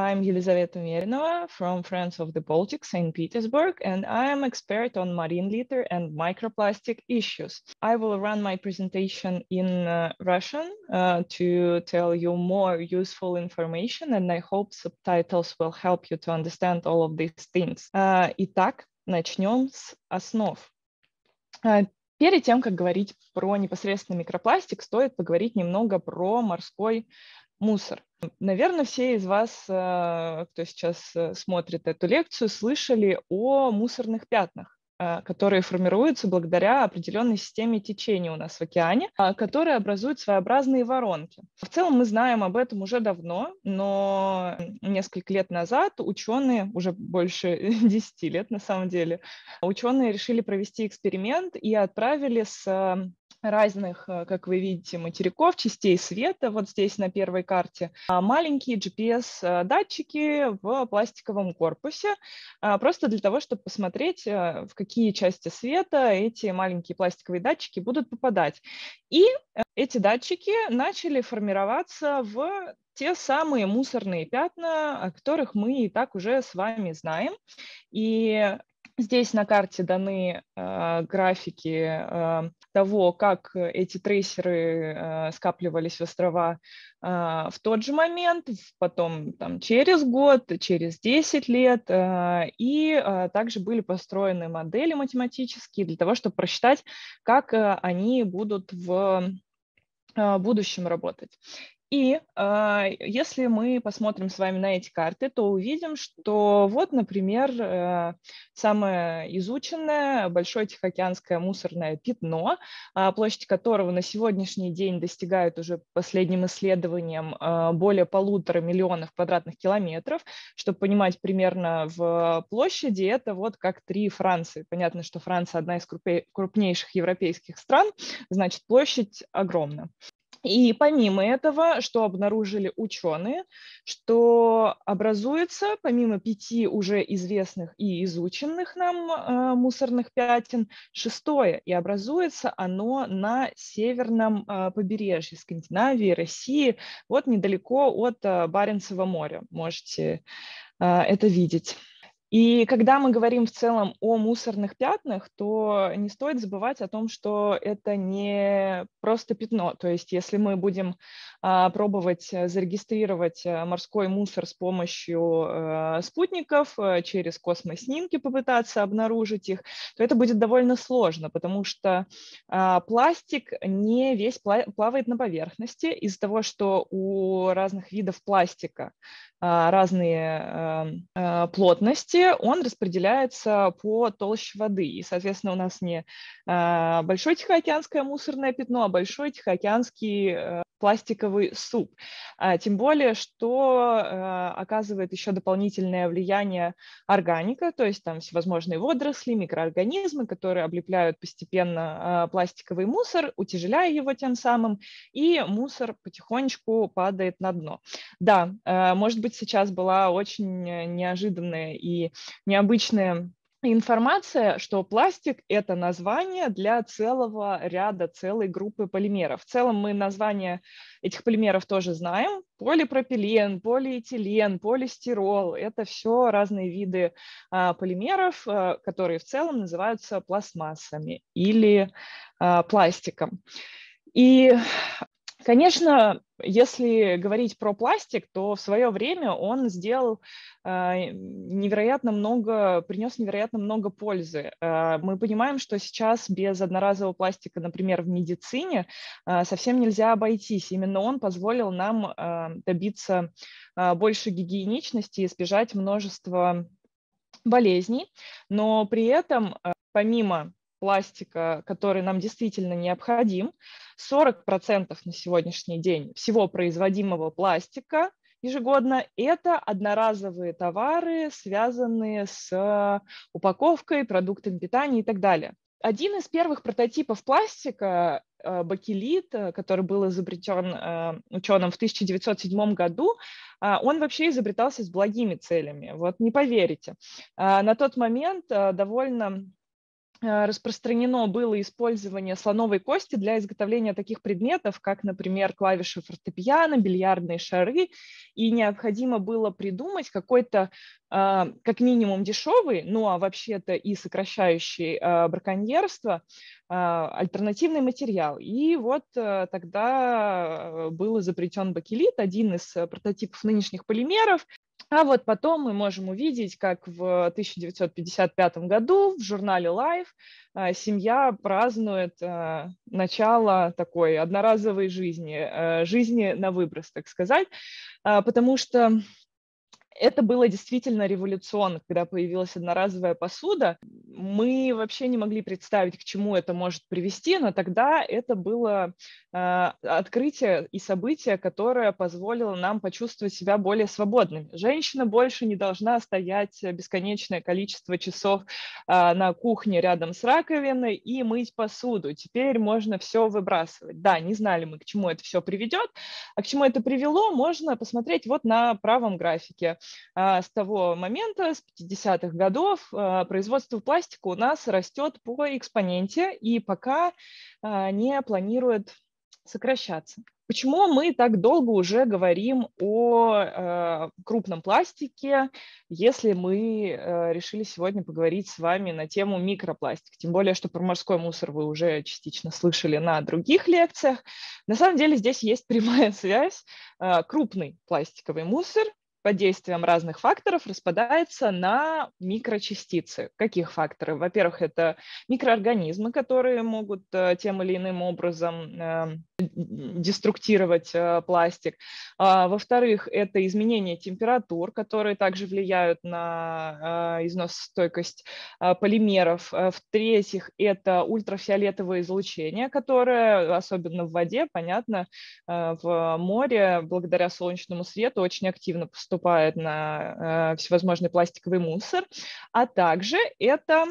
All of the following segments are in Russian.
I'm Elisaveta Miernova from Friends of the Baltic, St. Petersburg, and I am expert on marine litter and microplastic issues. I will run my presentation in uh, Russian uh, to tell you more useful information, and I hope subtitles will help you to understand all of these things. Uh, итак, начнем с основ. Э, перед тем, как говорить про непосредственно микропластик, стоит поговорить немного про морской мусор. Наверное, все из вас, э, кто сейчас э, смотрит эту лекцию, слышали о мусорных пятнах э, которые формируются благодаря определенной системе течения у нас в океане, а, которые образуют своеобразные воронки. В целом мы знаем об этом уже давно, но несколько лет назад ученые, уже больше 10 лет на самом деле, ученые решили провести эксперимент и отправили с разных, э, как вы видите, материков, частей света, вот здесь на первой карте, а маленькие GPS-датчики в пластиковом корпусе, а, просто для того, чтобы посмотреть, э, в какие части света эти маленькие пластиковые датчики будут попадать. И э, эти датчики начали формироваться в те самые мусорные пятна, о которых мы и так уже с вами знаем. И Здесь на карте даны э, графики э, того, как э, эти трейсеры э, скапливались в острова а, в тот же момент, потом там, через год, через 10 лет. А, и а, также были построены модели математические для того, чтобы просчитать, как э, они будут в будущем работать. И э, если мы посмотрим с вами на эти карты, то увидим, что вот, например, э, самое изученное большое тихоокеанское мусорное пятно, э, площадь которого на сегодняшний день достигает уже последним исследованиям э, более полутора миллионов квадратных километров. Чтобы понимать примерно в площади, это вот как три Франции. Понятно, что Франция одна из крупнейших европейских стран, значит, площадь огромна. И помимо этого, что обнаружили ученые, что образуется, помимо пяти уже известных и изученных нам э, мусорных пятен, шестое, и образуется оно на северном э, побережье Скандинавии, России, вот недалеко от э, Баренцева моря. Можете э, это видеть. И когда мы говорим в целом о мусорных пятнах, то не стоит забывать о том, что это не просто пятно. То есть если мы будем а, пробовать зарегистрировать э, морской мусор с помощью а, спутников, а, через космоснимки попытаться обнаружить их, то это будет довольно сложно, потому что а, пластик не весь плавает на поверхности из-за того, что у разных видов пластика а, разные эм, а, плотности, он распределяется по толще воды. И, соответственно, у нас не а, большое Тихоокеанское мусорное пятно, а большой Тихоокеанский э, пластиковый суп. А, тем более, что э, оказывает еще дополнительное влияние органика, то есть там всевозможные водоросли, микроорганизмы, которые облепляют постепенно э, пластиковый мусор, утяжеляя его тем самым, и мусор потихонечку падает на дно. Да, э, может быть, сейчас была очень неожиданная и необычная информация, что пластик – это название для целого ряда, целой группы полимеров. В целом мы название этих полимеров тоже знаем. Полипропилен, полиэтилен, полистирол – это все разные виды а, полимеров, а, которые в целом называются пластмассами или а, пластиком. И Конечно, если говорить про пластик, то в свое время он сделал а, невероятно много, принес невероятно много пользы. А, мы понимаем, что сейчас без одноразового пластика, например, в медицине а, совсем нельзя обойтись. Именно он позволил нам добиться больше гигиеничности и избежать множества болезней, но при этом помимо пластика, который нам действительно необходим. 40% на сегодняшний день всего производимого пластика ежегодно – это одноразовые товары, связанные с упаковкой, продуктами питания и так далее. Один из первых прототипов пластика, э, бакелит, э, который был изобретен э, ученым в 1907 году, он вообще изобретался с благими целями. Вот не поверите. На тот момент довольно Э, распространено было использование слоновой кости для изготовления таких предметов, как, например, клавиши фортепиано, бильярдные шары, и необходимо было придумать какой-то, а, как минимум, дешевый, ну а вообще-то и сокращающий а, браконьерство, а, альтернативный материал. И вот э, тогда э, был изобретен бакелит, один из прототипов нынешних полимеров. А вот потом мы можем увидеть, как в 1955 году в журнале Life э, семья празднует э, начало такой одноразовой жизни, э, жизни на выброс, так сказать, а, потому что это было действительно революционно, когда появилась одноразовая посуда. Мы вообще не могли представить, к чему это может привести, но тогда это было э, открытие и событие, которое позволило нам почувствовать себя более свободными. Женщина больше не должна стоять бесконечное количество часов э, на кухне рядом с раковиной и мыть посуду. Теперь можно все выбрасывать. Да, не знали мы, к чему это все приведет, а к чему это привело, можно посмотреть вот на правом графике. А, с того момента, с 50-х годов, а, производство пластика у нас растет по экспоненте и пока а, не планирует сокращаться. Почему мы так долго уже говорим о э, крупном пластике, если мы э, решили сегодня поговорить с вами на тему микропластика? Тем более, что про морской мусор вы уже частично слышали на других лекциях. На самом деле здесь есть прямая связь. Э, крупный пластиковый мусор под действием разных факторов распадается на микрочастицы. Каких факторов? Во-первых, это микроорганизмы, которые могут э, тем или иным образом э, деструктировать э, пластик. А, во-вторых, это изменение температур, которые также влияют на износостойкость полимеров. В-третьих, это ультрафиолетовое излучение, которое, особенно в воде, понятно, в море, благодаря солнечному свету очень активно поступает поступает на э, всевозможный пластиковый мусор, а также это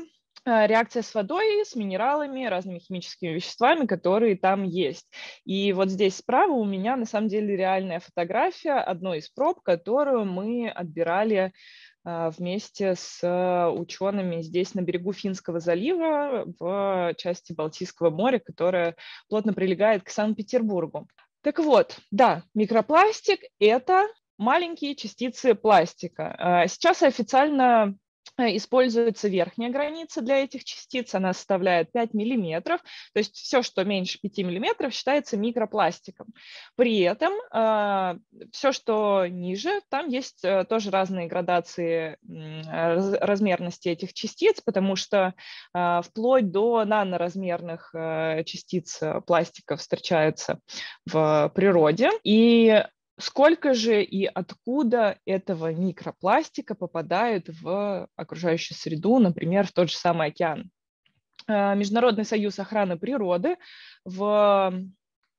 э, реакция с водой, с минералами, разными химическими веществами, которые там есть. И вот здесь справа у меня на самом деле реальная фотография одной из проб, которую мы отбирали э, вместе с учеными здесь на берегу Финского залива в части Балтийского моря, которая плотно прилегает к Санкт-Петербургу. Так вот, да, микропластик – это маленькие частицы пластика. Э, сейчас официально э, используется верхняя граница для этих частиц, она составляет 5 миллиметров, то есть все, что меньше 5 миллиметров, считается микропластиком. При этом э, все, что ниже, там есть тоже разные градации размерности этих частиц, потому что вплоть до наноразмерных частиц пластика встречаются в природе, и Сколько же и откуда этого микропластика попадает в окружающую среду, например, в тот же самый океан? Э, Международный союз охраны природы в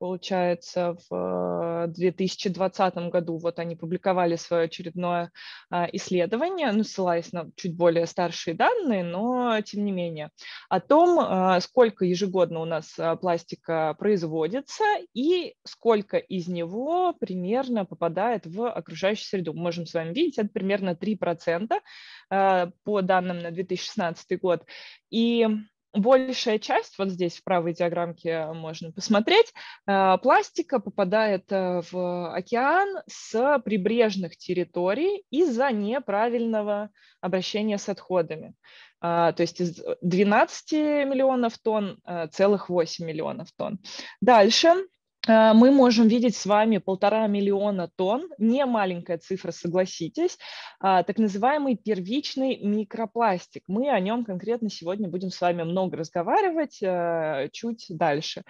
получается, в 2020 э, году вот они публиковали свое очередное а, исследование, ну, ссылаясь на чуть более старшие данные, но тем не менее, о том, а, сколько ежегодно у нас а, пластика производится и сколько из него примерно попадает в окружающую среду. Мы можем с вами видеть, это примерно 3% по данным на 2016 год. И большая часть, вот здесь в правой диаграммке можно посмотреть, э, пластика попадает э, в океан с прибрежных территорий из-за неправильного обращения с отходами. Э, то есть из 12 миллионов тонн целых 8 миллионов тонн. Дальше Э, мы можем видеть с вами полтора миллиона тонн, не маленькая цифра, согласитесь, а, так называемый первичный микропластик. Мы о нем конкретно сегодня будем с вами много разговаривать э, чуть дальше.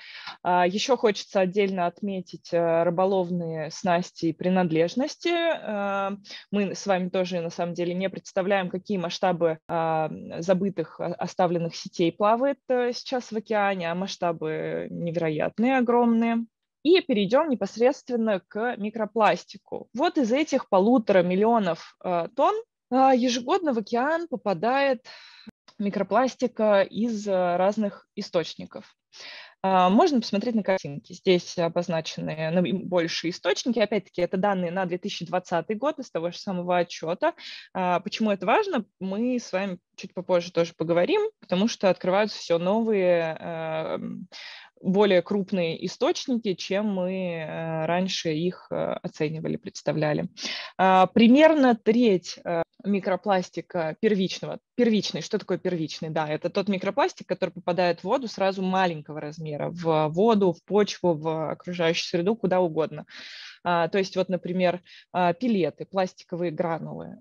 А, еще хочется отдельно отметить э, рыболовные снасти и принадлежности. Мы с вами тоже на самом деле не представляем, какие масштабы а, забытых, оставленных сетей плавает сейчас в океане, а масштабы невероятные, огромные. И перейдем непосредственно к микропластику. Вот из этих полутора миллионов э, тонн э, ежегодно в океан попадает микропластика из э, разных источников. Можно посмотреть на картинки. Здесь обозначены наибольшие источники. Опять-таки, это данные на 2020 год из того же самого отчета. Почему это важно, мы с вами чуть попозже тоже поговорим, потому что открываются все новые более крупные источники, чем мы э, раньше их э, оценивали, представляли. А, примерно треть э, микропластика первичного. Первичный, что такое первичный? Да, это тот микропластик, который попадает в воду сразу маленького размера, в воду, в почву, в окружающую среду, куда угодно. А, то есть вот, например, а, пилеты, пластиковые гранулы.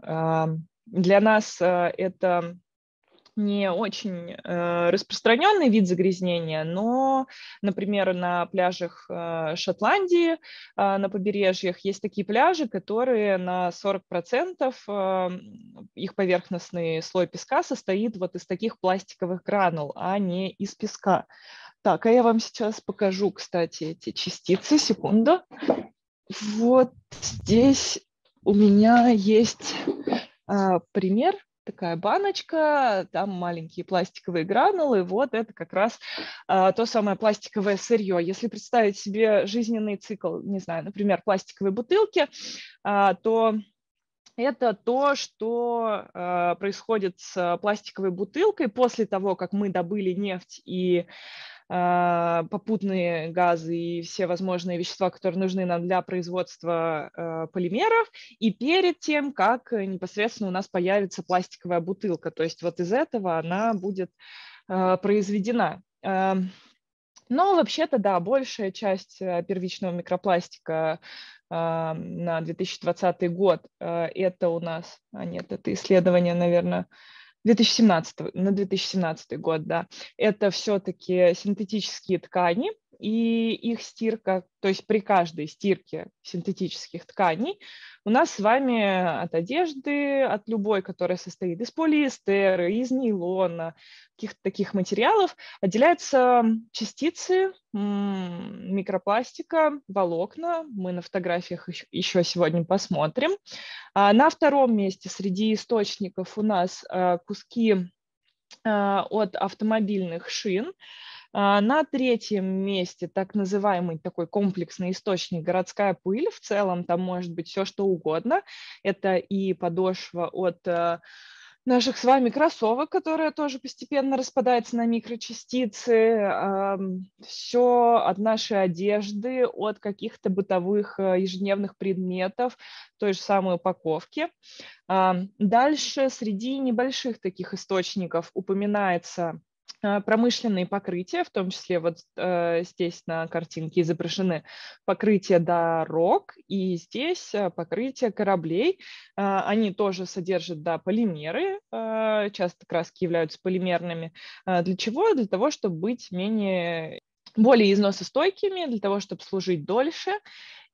Для нас это не очень э, распространенный вид загрязнения, но, например, на пляжах э, Шотландии, э, на побережьях есть такие пляжи, которые на 40% э, эм, их поверхностный слой песка состоит вот из таких пластиковых гранул, а не из песка. Так, а я вам сейчас покажу, кстати, эти частицы. Секунду. Вот здесь у меня есть э, пример такая баночка, там маленькие пластиковые гранулы, вот это как раз а, то самое пластиковое сырье. Если представить себе жизненный цикл, не знаю, например, пластиковой бутылки, а, то это то, что э, происходит с пластиковой бутылкой после того, как мы добыли нефть и а, попутные газы и все возможные вещества, которые нужны нам для производства а, полимеров, и перед тем, как э, непосредственно у нас появится пластиковая бутылка. То есть вот из этого она будет а, произведена. Но ну, вообще-то, да, большая часть э, первичного микропластика на 2020 год это у нас, а нет, это исследование, наверное, 2017, на 2017 год, да, это все-таки синтетические ткани, и их стирка, то есть при каждой стирке синтетических тканей, у нас с вами от одежды, от любой, которая состоит из полиэстера, из нейлона, каких-то таких материалов, отделяются частицы микропластика, волокна. Мы на фотографиях еще сегодня посмотрим. А на втором месте среди источников у нас э, куски э, от автомобильных шин. А, на третьем месте так называемый такой комплексный источник городская пыль. В целом там может быть все что угодно. Это и подошва от э, наших с вами кроссовок, которая тоже постепенно распадается на микрочастицы, все от нашей одежды, от каких-то бытовых э, ежедневных предметов, той же самой упаковки. Дальше среди небольших таких источников упоминается Э, промышленные покрытия, в том числе вот э, здесь на картинке изображены покрытия дорог и здесь э, покрытие кораблей. Э, они тоже содержат да, полимеры, э, часто краски являются полимерными. Э, для чего? Для того, чтобы быть менее более износостойкими, для того, чтобы служить дольше.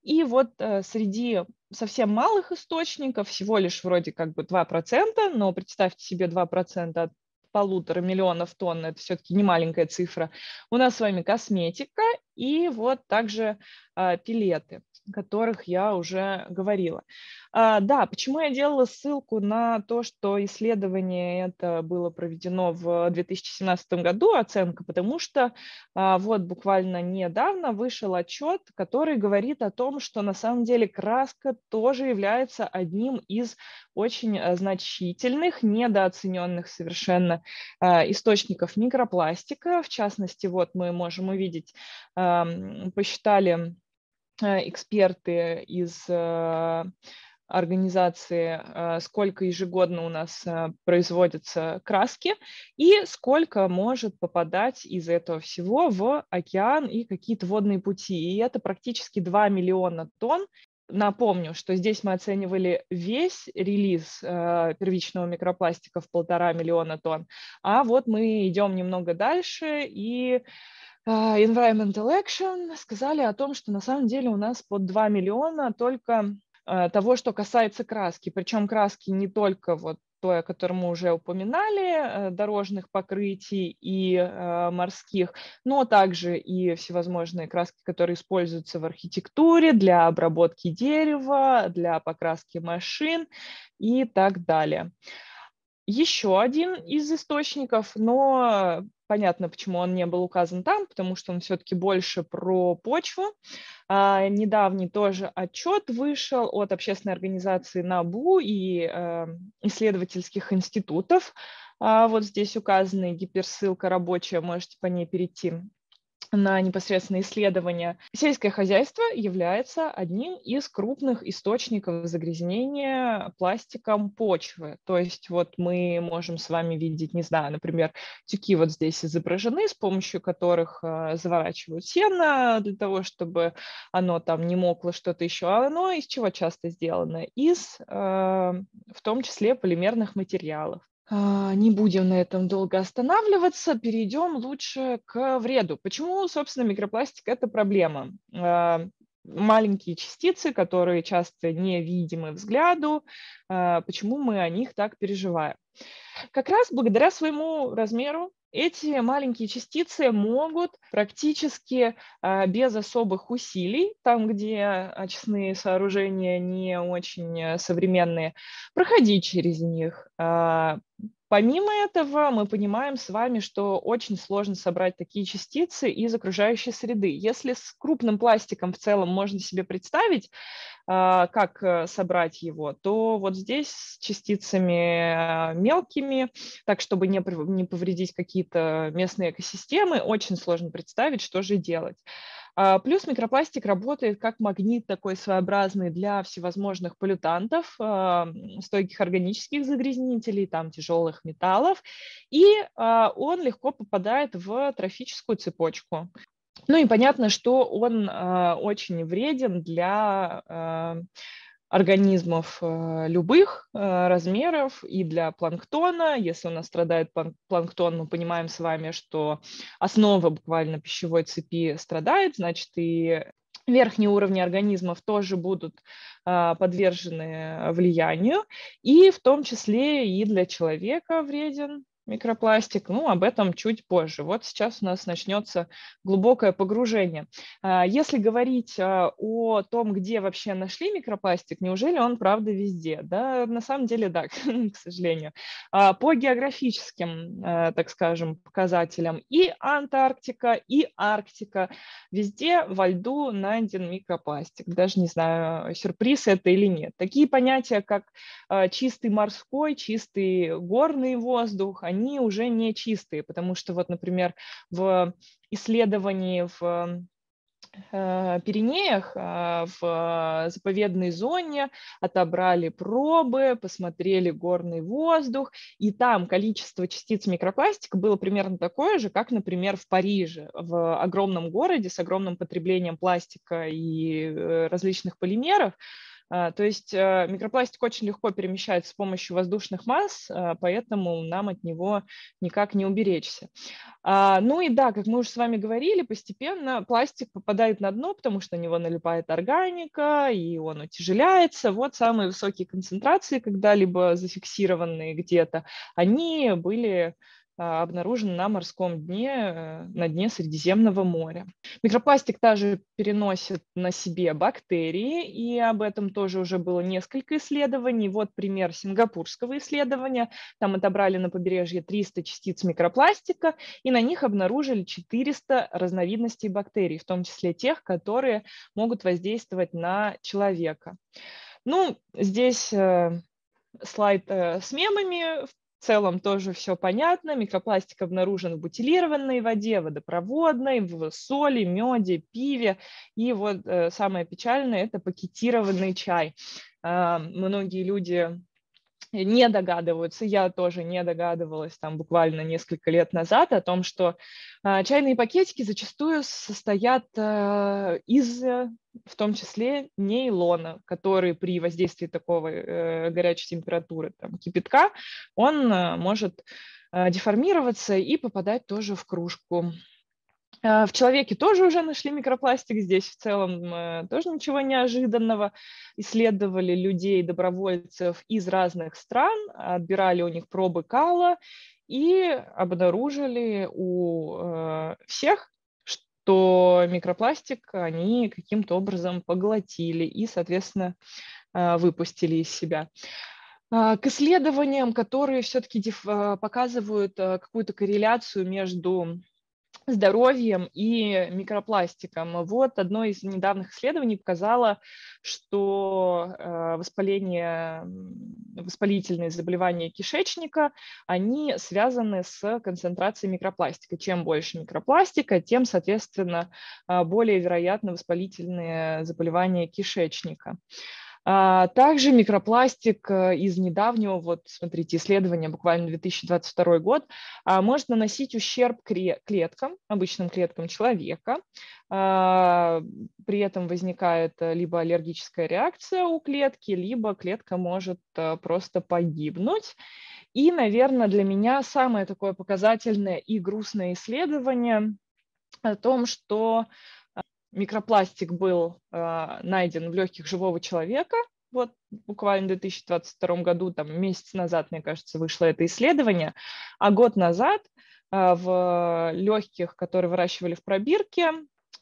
И вот э, среди совсем малых источников, всего лишь вроде как бы 2%, но представьте себе 2% от полутора миллионов тонн, это все-таки не маленькая цифра. У нас с вами косметика и вот также а, пилеты которых я уже говорила. А, да, почему я делала ссылку на то, что исследование это было проведено в 2017 году, оценка, потому что а, вот буквально недавно вышел отчет, который говорит о том, что на самом деле краска тоже является одним из очень э, значительных, недооцененных совершенно а, источников микропластика. В частности, вот мы можем увидеть, посчитали Э, эксперты из э, организации, э, сколько ежегодно у нас производятся краски и сколько может попадать из этого всего в океан и какие-то водные пути. И это практически 2 миллиона тонн. Напомню, что здесь мы оценивали весь релиз э, первичного микропластика в полтора миллиона тонн, а вот мы идем немного дальше и а, Environmental Action сказали о том, что на самом деле у нас под 2 миллиона только а, того, что касается краски. Причем краски не только вот то, о котором мы уже упоминали, э, дорожных покрытий и а, морских, но также и всевозможные краски, которые используются в архитектуре для обработки дерева, для покраски машин и так далее. Еще один из источников, но Понятно, почему он не был указан там, потому что он все-таки больше про почву. А, недавний тоже отчет вышел от общественной организации НАБУ и а, исследовательских институтов. А, вот здесь указана гиперссылка рабочая, можете по ней перейти на непосредственно исследования. Сельское хозяйство является одним из крупных источников загрязнения пластиком почвы. То есть вот мы можем с вами видеть, не знаю, например, тюки вот здесь изображены, с помощью которых э, заворачивают сено для того, чтобы оно там не мокло что-то еще. А оно из чего часто сделано? Из, э, в том числе, полимерных материалов. А, не будем на этом долго останавливаться, перейдем лучше к вреду. Почему, собственно, микропластик – это проблема? А, маленькие частицы, которые часто невидимы взгляду, а, почему мы о них так переживаем? Как раз благодаря своему размеру эти маленькие частицы могут практически а, без особых усилий, там, где очистные сооружения не очень э, современные, проходить через них, а, Помимо этого, мы понимаем с вами, что очень сложно собрать такие частицы из окружающей среды. Если с крупным пластиком в целом можно себе представить, а, как э, собрать его, то вот здесь с частицами э, мелкими, так чтобы не, не повредить какие-то местные экосистемы, очень сложно представить, что же делать. А, плюс микропластик работает как магнит такой своеобразный для всевозможных полютантов, а, стойких органических загрязнителей, там тяжелых металлов, и а, он легко попадает в трофическую цепочку. Ну и понятно, что он очень вреден для организмов э, любых э, размеров и для планктона. Если у нас страдает планктон, мы понимаем с вами, что основа буквально пищевой цепи страдает, значит и верхние уровни организмов тоже будут э, подвержены влиянию, и в том числе и для человека вреден микропластик. Ну, об этом чуть позже. Вот сейчас у нас начнется глубокое погружение. А, если говорить а, о том, где вообще нашли микропластик, неужели он, правда, везде? Да, на самом деле, да, к сожалению. А, по географическим, так скажем, показателям и Антарктика, и Арктика. Везде во льду найден микропластик. Даже не знаю, сюрприз это или нет. Такие понятия, как чистый морской, чистый горный воздух, они они уже не чистые, потому что вот, например, в исследовании в эм, э, Пиренеях э, в заповедной зоне, отобрали пробы, посмотрели горный воздух, и там количество частиц микропластика было примерно такое же, как, например, в Париже, в огромном городе с огромным потреблением пластика и э, различных полимеров, а, то есть э, микропластик очень легко перемещается с помощью воздушных масс, а, поэтому нам от него никак не уберечься. А, ну и да, как мы уже с вами говорили, постепенно пластик попадает на дно, потому что на него налипает органика, и он утяжеляется. Вот самые высокие концентрации, когда-либо зафиксированные где-то, они были а, обнаружен на морском дне, э, на дне Средиземного моря. Микропластик также переносит на себе бактерии, и об этом тоже уже было несколько исследований. Вот пример сингапурского исследования. Там отобрали на побережье 300 частиц микропластика, и на них обнаружили 400 разновидностей бактерий, в том числе тех, которые могут воздействовать на человека. Ну, здесь э, слайд э, с мемами, в целом тоже все понятно. Микропластик обнаружен в бутилированной воде, водопроводной, в соли, меде, пиве. И вот э, самое печальное – это пакетированный чай. Э, многие люди не догадываются, я тоже не догадывалась там буквально несколько лет назад о том, что э, чайные пакетики зачастую состоят э, из, э, в том числе, нейлона, который при воздействии такого э, горячей температуры, там, кипятка, он э, может э, деформироваться и попадать тоже в кружку. А, в человеке тоже уже нашли микропластик, здесь в целом э, тоже ничего неожиданного. Исследовали людей, добровольцев из разных стран, отбирали у них пробы кала и обнаружили у э, всех что микропластик они каким-то образом поглотили и, соответственно, э, выпустили из себя. А, к исследованиям, которые все-таки показывают какую-то корреляцию между здоровьем и микропластиком. Вот одно из недавних исследований показало, что э, воспаление, воспалительные заболевания кишечника, они связаны с концентрацией микропластика. Чем больше микропластика, тем, соответственно, э, более вероятно воспалительные заболевания кишечника. А, также микропластик э, из недавнего, вот смотрите, исследования буквально 2022 год, а, может наносить ущерб клеткам, обычным клеткам человека. А, при этом возникает э, либо аллергическая реакция у клетки, либо клетка может э, просто погибнуть. И, наверное, для меня самое такое показательное и грустное исследование о том, что микропластик был э, найден в легких живого человека. Вот буквально в 2022 году, там месяц назад, мне кажется, вышло это исследование, а год назад э, в легких, которые выращивали в пробирке,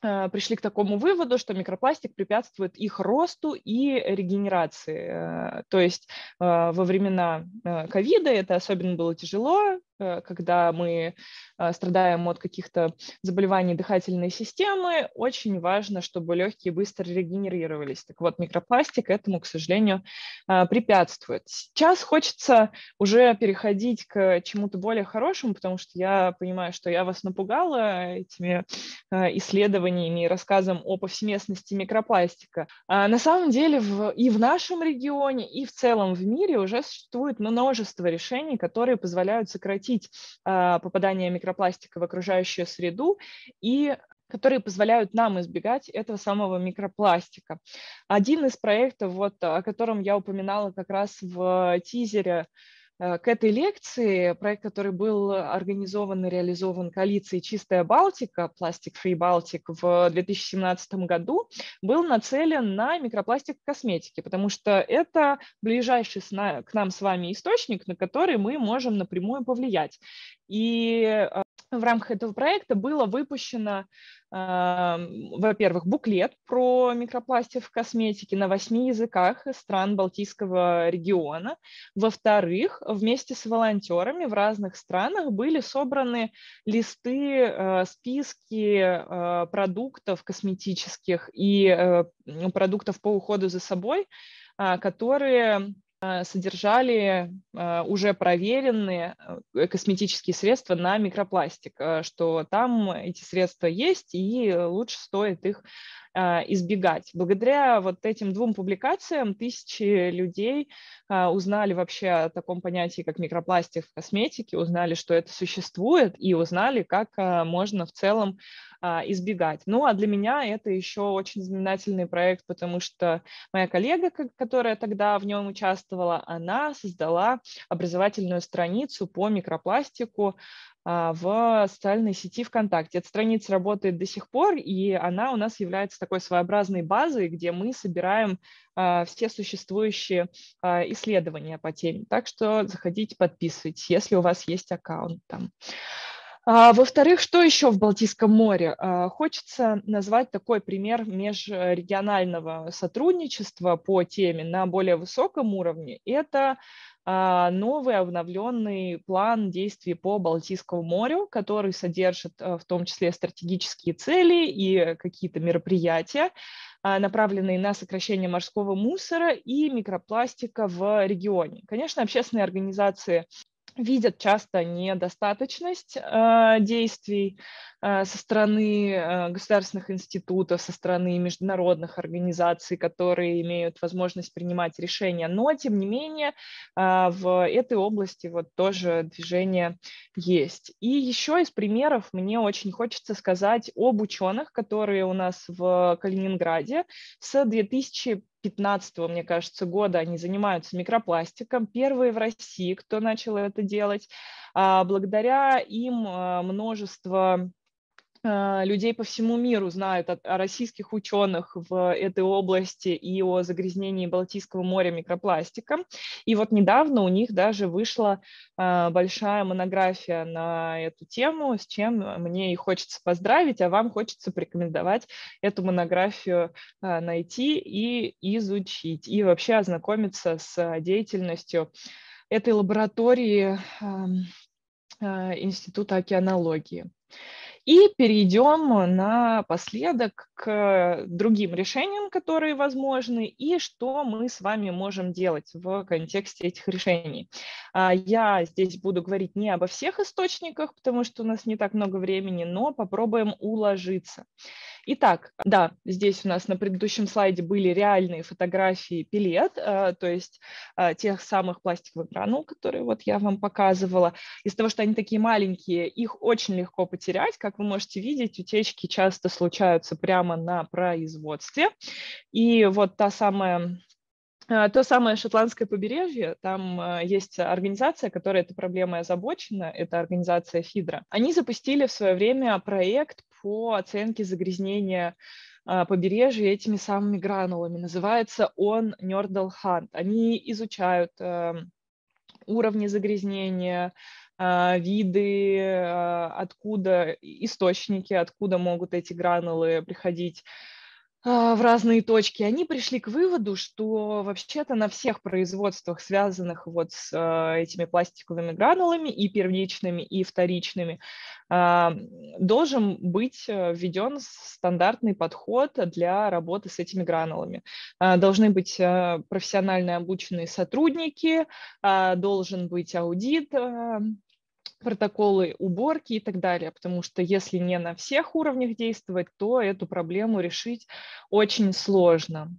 э, пришли к такому выводу, что микропластик препятствует их росту и регенерации. Э, то есть во времена ковида это особенно было тяжело, Э, когда мы э, страдаем от каких-то заболеваний дыхательной системы, очень важно, чтобы легкие быстро регенерировались. Так вот, микропластик этому, к сожалению, э, препятствует. Сейчас хочется уже переходить к чему-то более хорошему, потому что я понимаю, что я вас напугала этими исследованиями и рассказом о повсеместности микропластика. А на самом деле и в нашем регионе, и в целом в мире уже существует множество решений, которые позволяют сократить предотвратить а, попадание микропластика в окружающую среду и которые позволяют нам избегать этого самого микропластика. Один из проектов, вот, о котором я упоминала как раз в тизере Э, к этой лекции, проект, который был организован и реализован коалицией «Чистая Балтика», «Plastic Free Baltic» в 2017 году, был нацелен на микропластик в косметике, потому что это ближайший к нам с вами источник, на который мы можем напрямую повлиять. И э, в рамках этого проекта было выпущено, эм, во-первых, буклет про микропластик в косметике на восьми языках стран Балтийского региона. Во-вторых, вместе с волонтерами в разных странах были собраны листы, э, списки э, продуктов косметических и э, продуктов по уходу за собой, которые а, содержали а, уже проверенные а, э, косметические средства на микропластик, что там эти средства есть и лучше стоит их а, избегать. Благодаря вот этим двум публикациям тысячи людей а, узнали вообще о таком понятии, как микропластик в косметике, узнали, что это существует, и узнали, как а, можно в целом избегать. Ну, а для меня это еще очень знаменательный проект, потому что моя коллега, которая тогда в нем участвовала, она создала образовательную страницу по микропластику а, в социальной сети ВКонтакте. Эта страница работает до сих пор, и она у нас является такой своеобразной базой, где мы собираем а, все существующие а, исследования по теме. Так что заходите, подписывайтесь, если у вас есть аккаунт там. А, во-вторых, что еще в Балтийском море? А, хочется назвать такой пример межрегионального сотрудничества по теме на более высоком уровне. Это а, новый обновленный план действий по Балтийскому морю, который содержит в том числе стратегические цели и какие-то мероприятия, направленные на сокращение морского мусора и микропластика в регионе. Конечно, общественные организации видят часто недостаточность э, действий э, со стороны э, государственных институтов, со стороны международных организаций, которые имеют возможность принимать решения. Но, тем не менее, э, в этой области вот тоже движение есть. И еще из примеров мне очень хочется сказать об ученых, которые у нас в Калининграде с 2000 15 мне кажется, года они занимаются микропластиком. Первые в России, кто начал это делать. А, благодаря им а, множество а, людей по всему миру знают о, о российских ученых в этой области и о загрязнении Балтийского моря микропластиком. И вот недавно у них даже вышла а, большая монография на эту тему, с чем мне и хочется поздравить, а вам хочется порекомендовать эту монографию а, найти и изучить, и вообще ознакомиться с деятельностью этой лаборатории Института океанологии. И перейдем напоследок к другим решениям, которые возможны, и что мы с вами можем делать в контексте этих решений. А, я здесь буду говорить не обо всех источниках, потому что у нас не так много времени, но попробуем уложиться. Итак, да, здесь у нас на предыдущем слайде были реальные фотографии пилет, э, то есть э, тех самых пластиковых гранул, которые вот я вам показывала. Из-за того, что они такие маленькие, их очень легко потерять. Как вы можете видеть, утечки часто случаются прямо на производстве. И вот та самая э, то самое шотландское побережье, там есть организация, которая этой проблемой озабочена, это организация ФИДРА. Они запустили в свое время проект по оценке загрязнения а, побережья этими самыми гранулами. Называется он Nerdal Hunt. Они изучают эм, уровни загрязнения, а, виды, а, откуда источники, откуда могут эти гранулы приходить а, в разные точки, они пришли к выводу, что вообще-то на всех производствах, связанных вот с а, этими пластиковыми гранулами и первичными, и вторичными, а, должен быть э, введен стандартный подход для работы с этими гранулами. Должны быть э, профессионально обученные сотрудники, должен быть аудит протоколы уборки и так далее, потому что если не на всех уровнях действовать, то эту проблему решить очень сложно.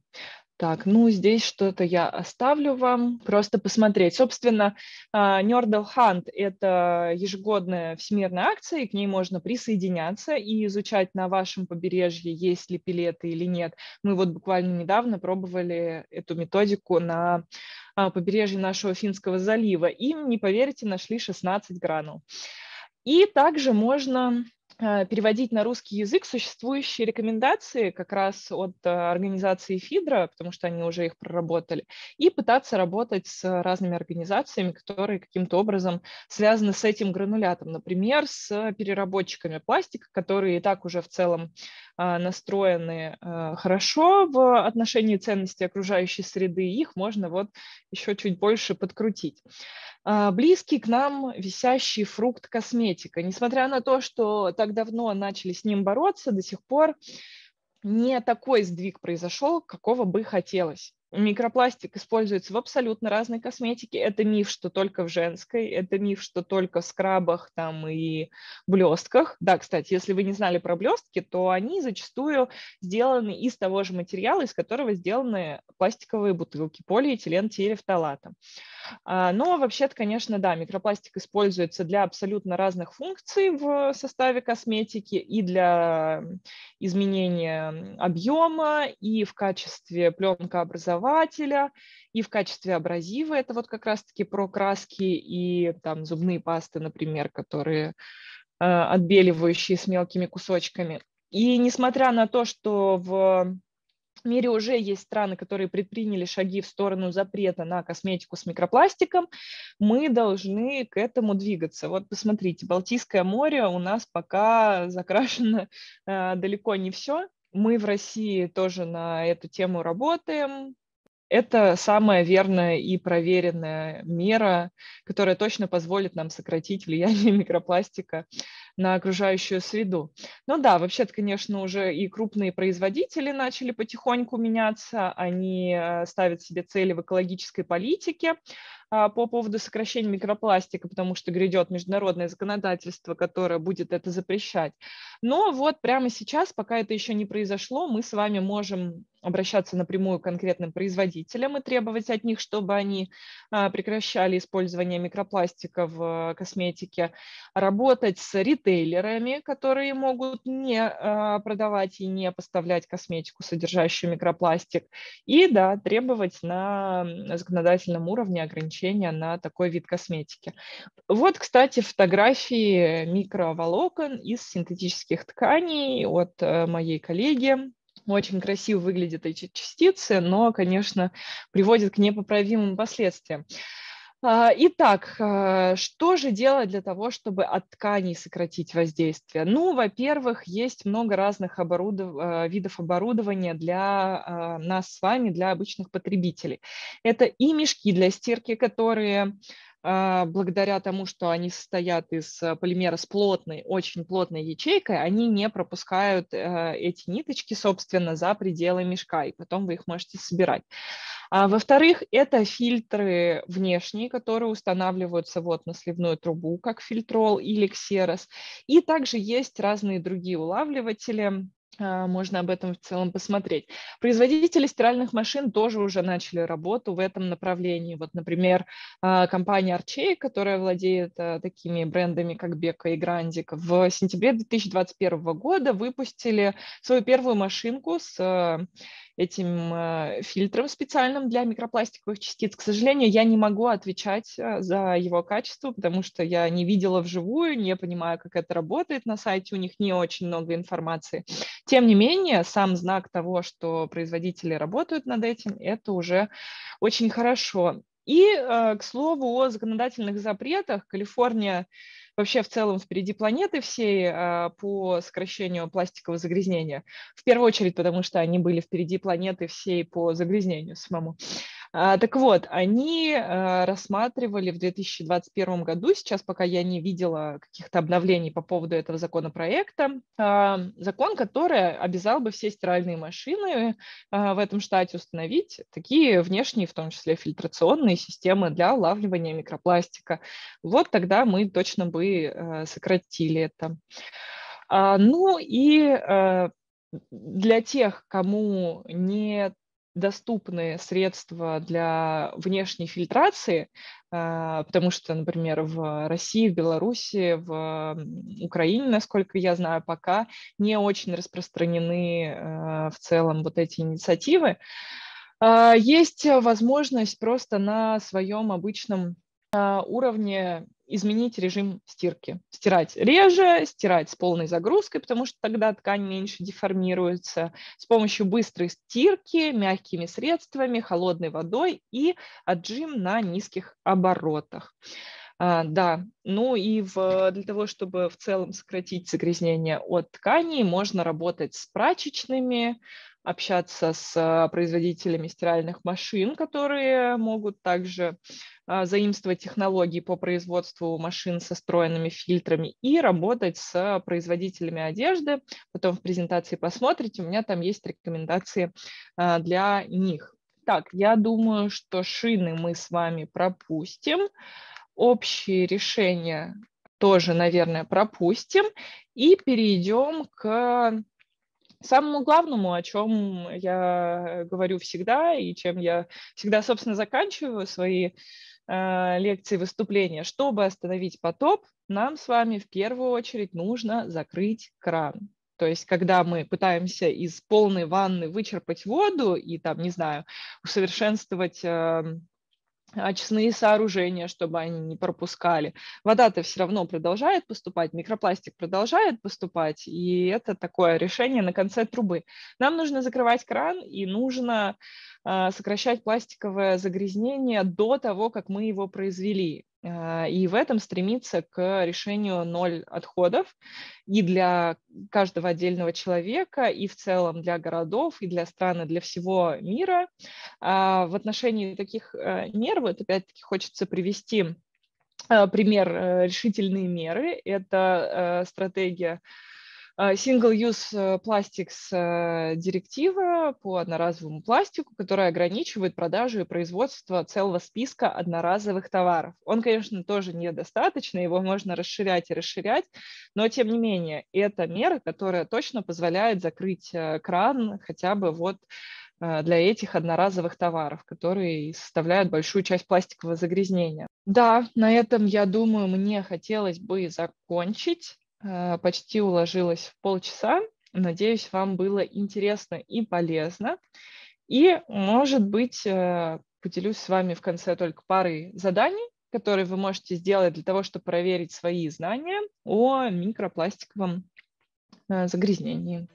Так, ну здесь что-то я оставлю вам, просто посмотреть. Собственно, а, Nerdle Hunt – это ежегодная всемирная акция, и к ней можно присоединяться и изучать на вашем побережье, есть ли пилеты или нет. Мы вот буквально недавно пробовали эту методику на а, побережье нашего Финского залива, и, не поверите, нашли 16 гранул. И также можно а, переводить на русский язык существующие рекомендации как раз от а, организации ФИДРА, потому что они уже их проработали, и пытаться работать с разными организациями, которые каким-то образом связаны с этим гранулятом, например, с переработчиками пластика, которые и так уже в целом а, настроены хорошо в отношении ценности окружающей среды, их можно вот еще чуть больше подкрутить. А, близкий к нам висящий фрукт косметика. Несмотря на то, что так давно начали с ним бороться, до сих пор не такой сдвиг произошел, какого бы хотелось. Микропластик используется в абсолютно разной косметике. Это миф, что только в женской, это миф, что только в скрабах там и блестках. Да, кстати, если вы не знали про блестки, то они зачастую сделаны из того же материала, из которого сделаны пластиковые бутылки полиэтилен терефталатом. А, но вообще-то, конечно, да, микропластик используется для абсолютно разных функций в составе косметики и для изменения объема, и в качестве пленкообразования основателя, и в качестве абразива это вот как раз-таки про краски и там зубные пасты, например, которые а, отбеливающие с мелкими кусочками. И несмотря на то, что в мире уже есть страны, которые предприняли шаги в сторону запрета на косметику с микропластиком, мы должны к этому двигаться. Вот посмотрите, Балтийское море у нас пока закрашено э, далеко не все. Мы в России тоже на эту тему работаем, это самая верная и проверенная мера, которая точно позволит нам сократить влияние микропластика на окружающую среду. Ну да, вообще-то, конечно, уже и крупные производители начали потихоньку меняться, они э, ставят себе цели в экологической политике, а, по поводу сокращения микропластика, потому что грядет международное законодательство, которое будет это запрещать. Но вот прямо сейчас, пока это еще не произошло, мы с вами можем обращаться напрямую к конкретным производителям и требовать от них, чтобы они а, прекращали использование микропластика в э, косметике, работать с ритейлерами, которые могут не а, продавать и не поставлять косметику, содержащую микропластик, и, да, требовать на законодательном уровне ограничений ограничения на такой вид косметики. Вот, кстати, фотографии микроволокон из синтетических тканей от э, моей коллеги очень красиво выглядят эти частицы, но, конечно, приводит к непоправимым последствиям. А, итак, э, что же делать для того, чтобы от тканей сократить воздействие? Ну, во-первых, есть много разных оборудов... Э, видов оборудования для э, нас с вами, для обычных потребителей. Это и мешки для стирки, которые а, благодаря тому, что они состоят из э, полимера с плотной, очень плотной ячейкой, они не пропускают э, эти ниточки, собственно, за пределы мешка, и потом вы их можете собирать. А, во-вторых, это фильтры внешние, которые устанавливаются вот на сливную трубу, как фильтрол или ксерос. И также есть разные другие улавливатели, а, можно об этом в целом посмотреть. Производители стиральных машин тоже уже начали работу в этом направлении. Вот, например, а, компания Archea, которая владеет а, такими брендами, как Бека и Грандик, в сентябре 2021 года выпустили свою первую машинку с этим э, фильтром специальным для микропластиковых частиц. К сожалению, я не могу отвечать э, за его качество, потому что я не видела вживую, не понимаю, как это работает на сайте, у них не очень много информации. Тем не менее, сам знак того, что производители работают над этим, это уже очень хорошо. И, э, к слову, о законодательных запретах. Калифорния вообще в целом впереди планеты всей э, по сокращению пластикового загрязнения. В первую очередь, потому что они были впереди планеты всей по загрязнению самому. А, так вот, они э, рассматривали в 2021 году, сейчас пока я не видела каких-то обновлений по поводу этого законопроекта, а, закон, который обязал бы все стиральные машины а, в этом штате установить такие внешние, в том числе фильтрационные системы для улавливания микропластика. Вот тогда мы точно бы э, сократили это. Ну и э, для тех, кому нет доступны средства для внешней фильтрации, а, потому что, например, в России, в Беларуси, в Украине, насколько я знаю, пока не очень распространены а, в целом вот эти инициативы. А, есть возможность просто на своем обычном уровне изменить режим стирки. Стирать реже, стирать с полной загрузкой, потому что тогда ткань меньше деформируется. С помощью быстрой стирки, мягкими средствами, холодной водой и отжим на низких оборотах. А, да, ну и в, для того, чтобы в целом сократить загрязнение от тканей, можно работать с прачечными, общаться с а, производителями стиральных машин, которые могут также а, заимствовать технологии по производству машин со встроенными фильтрами и работать с производителями одежды. Потом в презентации посмотрите, у меня там есть рекомендации а, для них. Так, я думаю, что шины мы с вами пропустим. Общие решения тоже, наверное, пропустим. И перейдем к самому главному, о чем я говорю всегда и чем я всегда, собственно, заканчиваю свои Э, лекции, выступления, чтобы остановить потоп, нам с вами в первую очередь нужно закрыть кран. То есть, когда мы пытаемся из полной ванны вычерпать воду и там, не знаю, усовершенствовать эм, очистные а, сооружения, чтобы они не пропускали. Вода-то все равно продолжает поступать, микропластик продолжает поступать, и это такое решение на конце трубы. Нам нужно закрывать кран и нужно э, сокращать пластиковое загрязнение до того, как мы его произвели. А, и в этом стремиться к решению ноль отходов и для каждого отдельного человека, и в целом для городов, и для стран, и для всего мира. А, в отношении таких э, мер, вот опять-таки хочется привести э, пример э, решительные меры. Это стратегия Э, single-use plastics э, э, директива по одноразовому пластику, которая ограничивает продажу и производство целого списка одноразовых товаров. Он, конечно, тоже недостаточно, его можно расширять и расширять, но тем не менее это мера, которая точно позволяет закрыть кран хотя бы вот для этих одноразовых товаров, которые составляют большую часть пластикового загрязнения. Да, на этом, я думаю, мне хотелось бы закончить. Э, почти уложилась в полчаса. Надеюсь, вам было интересно и полезно. И, может быть, э, поделюсь с вами в конце только парой заданий, которые вы можете сделать для того, чтобы проверить свои знания о микропластиковом э, загрязнении.